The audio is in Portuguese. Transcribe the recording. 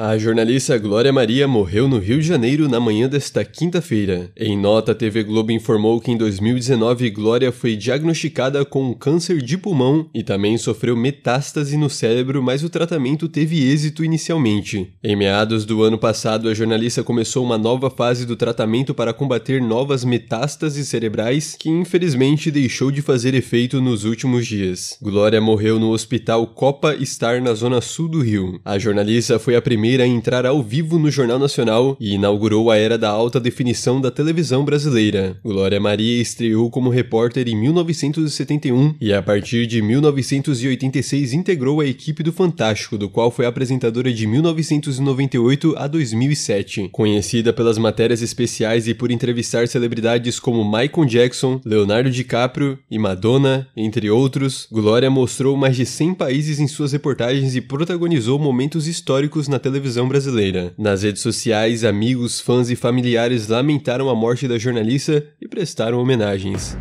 A jornalista Glória Maria morreu no Rio de Janeiro na manhã desta quinta-feira. Em nota, a TV Globo informou que em 2019 Glória foi diagnosticada com câncer de pulmão e também sofreu metástase no cérebro, mas o tratamento teve êxito inicialmente. Em meados do ano passado, a jornalista começou uma nova fase do tratamento para combater novas metástases cerebrais, que infelizmente deixou de fazer efeito nos últimos dias. Glória morreu no Hospital Copa Star na zona sul do Rio. A jornalista foi a primeira primeira a entrar ao vivo no Jornal Nacional e inaugurou a era da alta definição da televisão brasileira. Glória Maria estreou como repórter em 1971 e, a partir de 1986, integrou a equipe do Fantástico, do qual foi apresentadora de 1998 a 2007. Conhecida pelas matérias especiais e por entrevistar celebridades como Michael Jackson, Leonardo DiCaprio e Madonna, entre outros, Glória mostrou mais de 100 países em suas reportagens e protagonizou momentos históricos na televisão televisão brasileira. Nas redes sociais, amigos, fãs e familiares lamentaram a morte da jornalista e prestaram homenagens.